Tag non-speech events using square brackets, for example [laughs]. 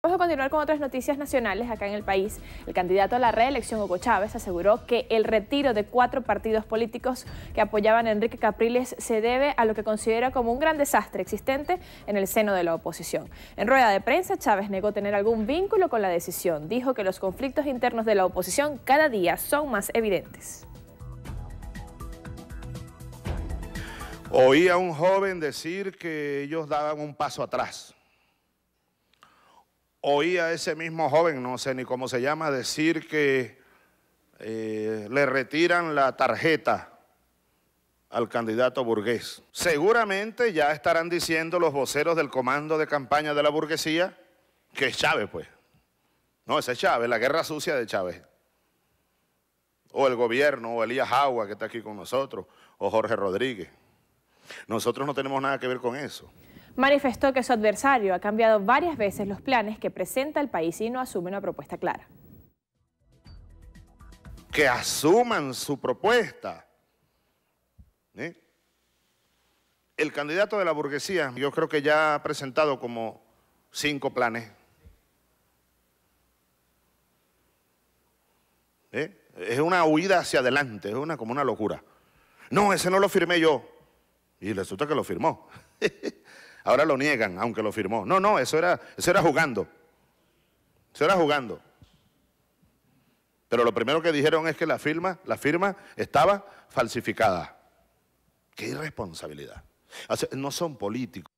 Vamos a continuar con otras noticias nacionales acá en el país. El candidato a la reelección, Hugo Chávez, aseguró que el retiro de cuatro partidos políticos que apoyaban a Enrique Capriles se debe a lo que considera como un gran desastre existente en el seno de la oposición. En rueda de prensa, Chávez negó tener algún vínculo con la decisión. Dijo que los conflictos internos de la oposición cada día son más evidentes. Oía a un joven decir que ellos daban un paso atrás oí a ese mismo joven, no sé ni cómo se llama, decir que eh, le retiran la tarjeta al candidato burgués. Seguramente ya estarán diciendo los voceros del comando de campaña de la burguesía que es Chávez, pues. No, ese es Chávez, la guerra sucia de Chávez. O el gobierno, o Elías Agua, que está aquí con nosotros, o Jorge Rodríguez. Nosotros no tenemos nada que ver con eso manifestó que su adversario ha cambiado varias veces los planes que presenta el país y no asume una propuesta clara. Que asuman su propuesta. El candidato de la burguesía, yo creo que ya ha presentado como cinco planes. Es una huida hacia adelante, es una, como una locura. No, ese no lo firmé yo. Y resulta que lo firmó. [laughs] Ahora lo niegan, aunque lo firmó. No, no, eso era, eso era jugando. Eso era jugando. Pero lo primero que dijeron es que la firma, la firma estaba falsificada. Qué irresponsabilidad. no son políticos.